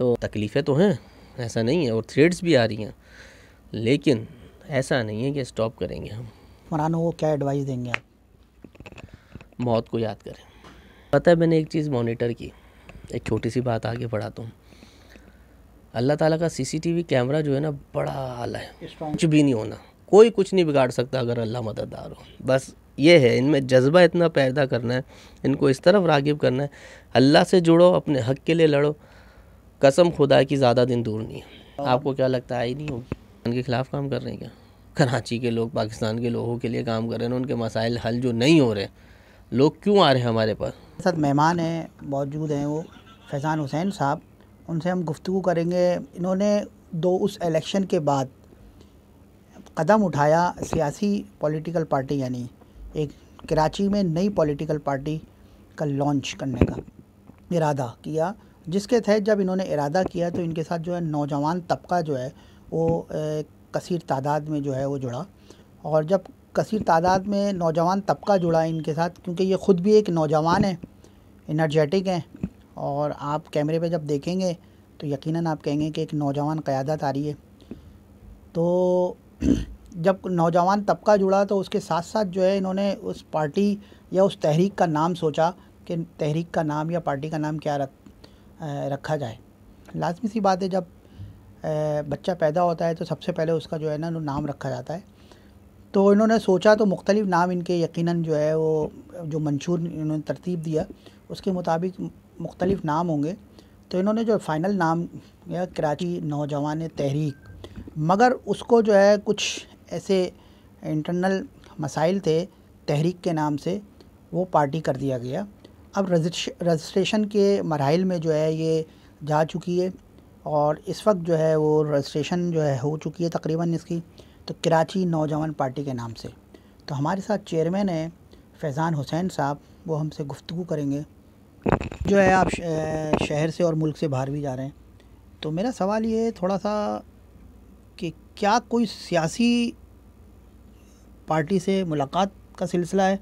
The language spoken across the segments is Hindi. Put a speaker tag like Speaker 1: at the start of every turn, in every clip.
Speaker 1: तो तकलीफ़ें तो हैं ऐसा नहीं है और थ्रेड्स भी आ रही हैं लेकिन ऐसा नहीं है कि स्टॉप करेंगे हम
Speaker 2: हुक्मरानों को क्या एडवाइस देंगे आप
Speaker 1: मौत को याद करें पता है मैंने एक चीज़ मॉनिटर की एक छोटी सी बात आगे बढ़ाता हूँ अल्लाह ताला का सीसीटीवी कैमरा जो है ना बड़ा आला है कुछ भी नहीं होना कोई कुछ नहीं बिगाड़ सकता अगर अल्लाह मददगार हो बस ये है इनमें जज्बा इतना पैदा करना है इनको इस तरफ रागिब करना है अल्लाह से जुड़ो अपने हक के लिए लड़ो कसम खुदा की ज़्यादा दिन दूर नहीं है आपको क्या लगता है आई नहीं होगी उनके खिलाफ काम कर रहे हैं क्या कराची के लोग पाकिस्तान के लोगों के लिए काम कर रहे हैं उनके मसाइल हल जो नहीं हो रहे लोग क्यों आ रहे हैं हमारे पास
Speaker 2: सर मेहमान हैं मौजूद हैं वो फैज़ान हुसैन साहब उनसे हम गुफ्तु करेंगे इन्होंने दो उस इलेक्शन के बाद कदम उठाया सियासी पॉलिटिकल पार्टी यानी एक कराची में नई पॉलिटिकल पार्टी का लॉन्च करने का इरादा किया जिसके तहत जब इन्होंने इरादा किया तो इनके साथ जो है नौजवान तबका जो है वो कसर तादाद में जो है वो जुड़ा और जब कसर तादाद में नौजवान तबका जुड़ा इनके साथ क्योंकि ये ख़ुद भी एक नौजवान है इनर्जेटिक हैं और आप कैमरे पर जब देखेंगे तो यकीनन आप कहेंगे कि एक नौजवान क़्यादत आ रही है तो जब नौजवान तबका जुड़ा तो उसके साथ साथ जो है इन्होंने उस पार्टी या उस तहरीक का नाम सोचा कि तहरीक का नाम या पार्टी का नाम क्या रख रखा जाए लाजमी सी बात है जब बच्चा पैदा होता है तो सबसे पहले उसका जो है ना नाम रखा जाता है तो इन्होंने सोचा तो मुख्तलिफ़ नाम इनके यकीनन जो है वो जो मंशूर इन्होंने तरतीब दिया उसके मुताबिक मुख्तलिफ़ नाम होंगे तो इन्होंने जो फ़ाइनल नाम या कराची नौजवान तहरीक मगर उसको जो है कुछ ऐसे इंटरनल मसाइल थे तहरीक के नाम से वो पार्टी कर दिया गया अब रजिस्ट्रेशन के मरल में जो है ये जा चुकी है और इस वक्त जो है वो रजिस्ट्रेशन जो है हो चुकी है तकरीबन इसकी तो कराची नौजवान पार्टी के नाम से तो हमारे साथ चेयरमैन है फैज़ान हुसैन साहब वो हमसे गुफ्तु करेंगे जो है आप शहर से और मुल्क से बाहर भी जा रहे हैं तो मेरा सवाल ये थोड़ा सा कि क्या कोई सियासी पार्टी से मुलाकात का सिलसिला है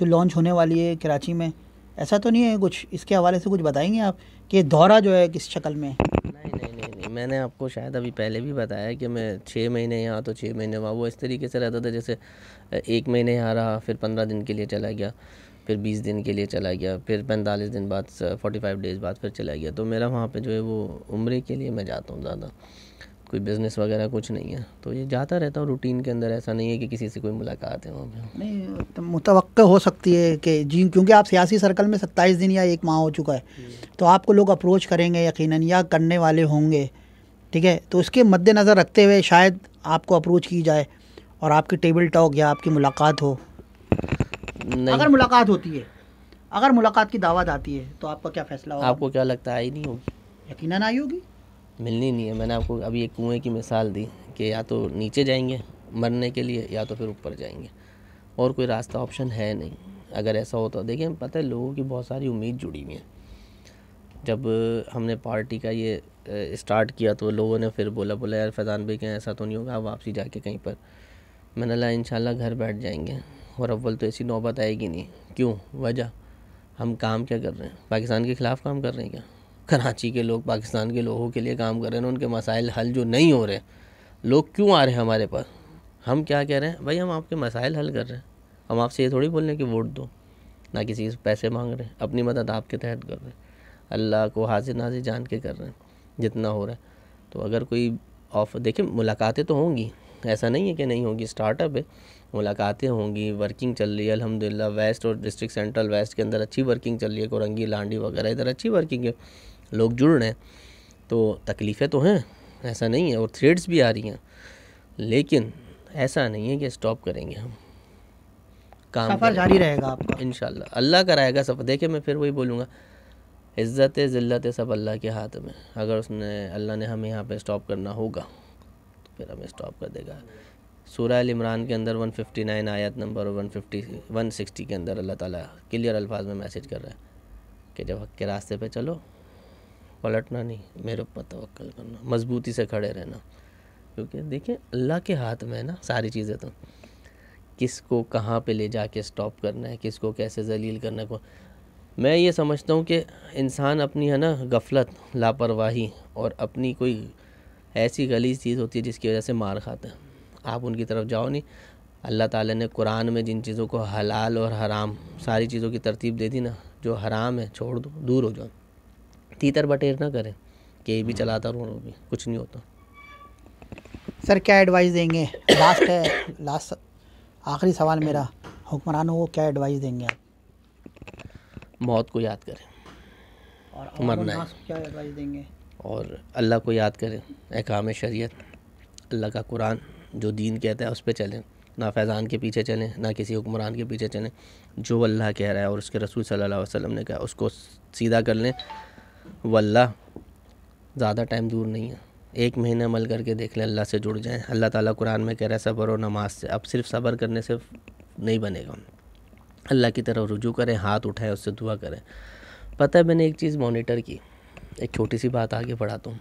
Speaker 2: जो लॉन्च होने वाली है कराची में ऐसा तो नहीं है कुछ इसके हवाले से कुछ बताएंगे आप कि दौरा जो है किस शक्ल में नहीं
Speaker 1: नहीं नहीं नहीं मैंने आपको शायद अभी पहले भी बताया कि मैं छः महीने यहाँ तो छः महीने वहाँ वो इस तरीके से रहता था जैसे एक महीने यहाँ रहा फिर पंद्रह दिन के लिए चला गया फिर बीस दिन के लिए चला गया फिर पैंतालीस दिन बाद फोर्टी फाइव डेज़ बाद फिर चला गया तो मेरा वहाँ पर जो है वो उम्र के लिए मैं जाता हूँ ज़्यादा कोई बिज़नेस वगैरह कुछ नहीं है तो ये जाता रहता हूँ रूटीन के अंदर ऐसा नहीं है कि किसी से कोई मुलाकात है वहाँ
Speaker 2: पर नहीं तो मुतव हो सकती है कि जी क्योंकि आप सियासी सर्कल में सत्ताईस दिन या एक माह हो चुका है तो आपको लोग अप्रोच करेंगे यकीन या करने वाले होंगे ठीक है तो उसके मद्देनज़र रखते हुए शायद आपको अप्रोच की जाए और आपकी टेबल टॉक या आपकी मुलाकात हो अगर मुलाकात होती है अगर मुलाकात की दावत आती है तो आपका क्या फैसला होगा आपको क्या लगता है आई नहीं होगी यकीन आई होगी
Speaker 1: मिलनी नहीं है मैंने आपको अभी एक कुएँ की मिसाल दी कि या तो नीचे जाएंगे मरने के लिए या तो फिर ऊपर जाएंगे और कोई रास्ता ऑप्शन है नहीं अगर ऐसा होता देखिए पता है लोगों की बहुत सारी उम्मीद जुड़ी हुई है जब हमने पार्टी का ये स्टार्ट किया तो लोगों ने फिर बोला बोला यार फैज़ान भाई कहीं ऐसा तो नहीं होगा वापसी जाके कहीं पर मैंने ला इन घर बैठ जाएंगे और अव्वल तो ऐसी नौबत आएगी नहीं क्यों वजह हम काम क्या कर रहे हैं पाकिस्तान के ख़िलाफ़ काम कर रहे हैं क्या कराची के लोग पाकिस्तान के लोगों के लिए काम कर रहे हैं उनके मसाइल हल जो नहीं हो रहे लोग क्यों आ रहे हैं हमारे पास हम क्या कह रहे हैं भाई हम आपके मसाइल हल कर रहे हैं हम आपसे ये थोड़ी बोल रहे हैं कि वोट दो ना किसी से पैसे मांग रहे हैं अपनी मदद आपके तहत कर रहे हैं अल्लाह को हाजिर नाजिर जान के कर रहे हैं जितना हो रहा है तो अगर कोई ऑफ देखिए मुलाकातें तो होंगी ऐसा नहीं है कि नहीं होगी स्टार्टअप है मुलाकातें होंगी वर्किंग चल रही है अलहमदिल्ला वेस्ट और डिस्ट्रिक्ट सेंट्रल वेस्ट के अंदर अच्छी वर्किंग चल रही है कोरंगी लांडी वगैरह इधर अच्छी वर्किंग है लोग जुड़ रहे हैं तो तकलीफ़ें तो हैं ऐसा नहीं है और थ्रेड्स भी आ रही हैं लेकिन ऐसा नहीं है कि स्टॉप करेंगे हम काम सफ़र जारी रहेगा आपका इन अल्लाह कराएगा सफ़र देखे मैं फिर वही बोलूँगा इज़्ज़त ज़िल्लत सब अल्लाह के हाथ में अगर उसने अल्लाह ने हमें यहाँ पे स्टॉप करना होगा तो फिर हमें स्टॉप कर देगा सूरह इमरान के अंदर 159 आयत नंबर 150 160 के अंदर अल्लाह ताला क्लियर अल्फाज में मैसेज कर रहा है कि जब हक के रास्ते पे चलो पलटना नहीं मेरे ऊपर तवक्ल करना मजबूती से खड़े रहना क्योंकि देखिए अल्लाह के हाथ में है ना सारी चीज़ें तो किसको कहाँ पे ले जाके स्टॉप करना है किसको कैसे जलील करना को मैं ये समझता हूँ कि इंसान अपनी है ना गफलत लापरवाही और अपनी कोई ऐसी गलीज चीज़ होती है जिसकी वजह से मार खाते हैं आप उनकी तरफ जाओ नहीं अल्लाह ताला ने कुरान में जिन चीज़ों को हलाल और हराम सारी चीज़ों की तरतीब दे दी ना जो हराम है छोड़ दो दूर हो जाओ तीतर बटेर ना करें कि भी हाँ। चलाता रहो भी कुछ नहीं होता
Speaker 2: सर क्या एडवाइस देंगे लास्ट है लास्ट आखिरी सवाल मेरा हुक्मरानों को क्या एडवाइस देंगे आप
Speaker 1: मौत को याद करें
Speaker 2: और मरना है क्या एडवाइस देंगे
Speaker 1: और अल्लाह को याद करें अहकाम शरीयत अल्लाह का कुरान जो दीन कहता है उस पर चलें ना फैज़ान के पीछे चलें ना किसी हुक्मरान के पीछे चलें जो अल्लाह कह रहा है और उसके रसूल सल्लल्लाहु अलैहि वसल्लम ने कहा उसको सीधा कर लें वल्ला ज़्यादा टाइम दूर नहीं है एक महीने अमल करके देख लें अल्लाह से जुड़ जाएँ अल्लाह ताला कुरान में कह रहा है सब्र और नमाज से अब सिर्फ सब्र करने से नहीं बनेगा अल्लाह की तरफ रुजू करें हाथ उठाएं उससे दुआ करें पता है मैंने एक चीज़ मॉनिटर की एक छोटी सी बात आगे बढ़ाता हूँ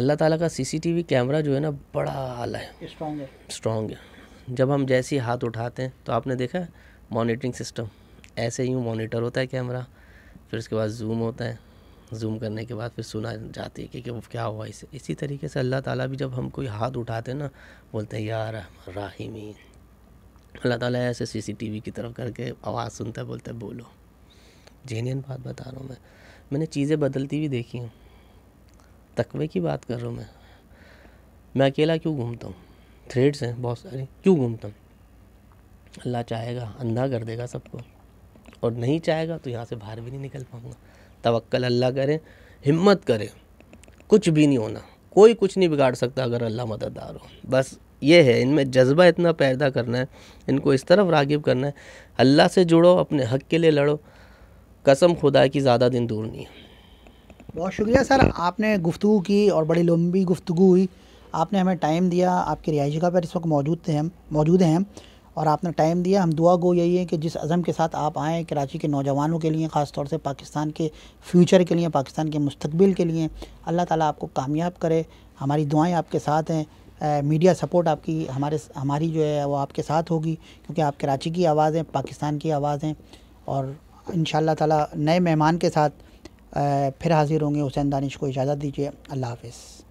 Speaker 1: अल्लाह ताला का सीसीटीवी कैमरा जो है ना बड़ा
Speaker 2: आला है स्ट्रॉन्ग है
Speaker 1: स्ट्रॉन्ग है जब हम जैसे ही हाथ उठाते हैं तो आपने देखा मॉनिटरिंग सिस्टम ऐसे यूँ मॉनिटर होता है कैमरा फिर उसके बाद जूम होता है जूम करने के बाद फिर सुना जाती है कि, कि वो क्या हुआ इसे इसी तरीके से अल्लाह ताला भी जब हम कोई हाथ उठाते हैं ना बोलते हैं यार राहिमी अल्लाह ताला ऐसे सीसीटीवी की तरफ करके आवाज़ सुनता है बोलता है बोलो जेन्यन बात बता रहा हूँ मैं मैंने चीज़ें बदलती हुई देखी हूँ तकवे की बात कर रहा हूँ मैं मैं अकेला क्यों घूमता हूँ थ्रेड्स हैं बहुत सारी क्यों घूमता हूँ अल्लाह चाहेगा अंधा कर देगा सबको और नहीं चाहेगा तो यहाँ से बाहर भी नहीं निकल पाऊँगा तवक्ल अल्लाह करें हिम्मत करें कुछ भी नहीं होना कोई कुछ नहीं बिगाड़ सकता अगर अल्लाह मददगार हो बस ये है इनमें जज्बा इतना पैदा करना है इनको इस तरफ रागिब करना है अल्लाह से जुड़ो अपने हक के लिए लड़ो कसम खुदा की ज़्यादा दिन दूर नहीं है
Speaker 2: बहुत शुक्रिया सर आपने गुफ्तु की और बड़ी लंबी गुफ्तु हुई आपने हमें टाइम दिया आपकी रिहाइश जगह पर इस वक्त मौजूद थे हम मौजूद हैं हम और आपने टाइम दिया हम दुआ गो यही है कि जिस अज़म के साथ आप आएँ कराची के नौजवानों के लिए ख़ास तौर से पाकिस्तान के फ्यूचर के लिए पाकिस्तान के मुस्तबिल के लिए अल्लाह ताला आपको कामयाब करे हमारी दुआएं आपके साथ हैं मीडिया सपोर्ट आपकी हमारे हमारी जो है वो आपके साथ होगी क्योंकि आप कराची की आवाज़ हैं पाकिस्तान की आवाज़ हैं और इन ताला नए मेहमान के साथ आ, फिर हाज़िर होंगे हुसैन दानिश को इजाज़त दीजिए अल्लाह हाफ